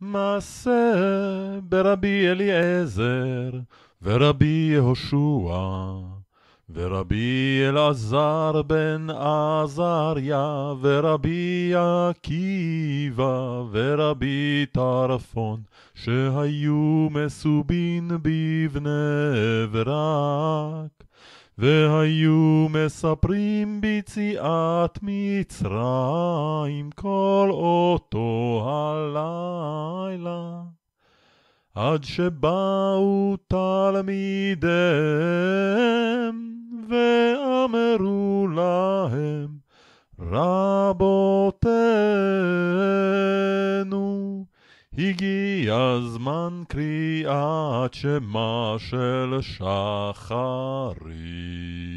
מעשה ברבי אליעזר, ורבי יהושע, ורבי אלעזר בן עזריה, ורבי עקיבא, ורבי טרפון, שהיו מסובין בבני ברק. והיו מספרים ביציאת מצרים כל אותו לילה, עד שבאו תלמידיהם, ואמרו להם, רבותינו, הגיע זמן קריאת שמה של שחרית.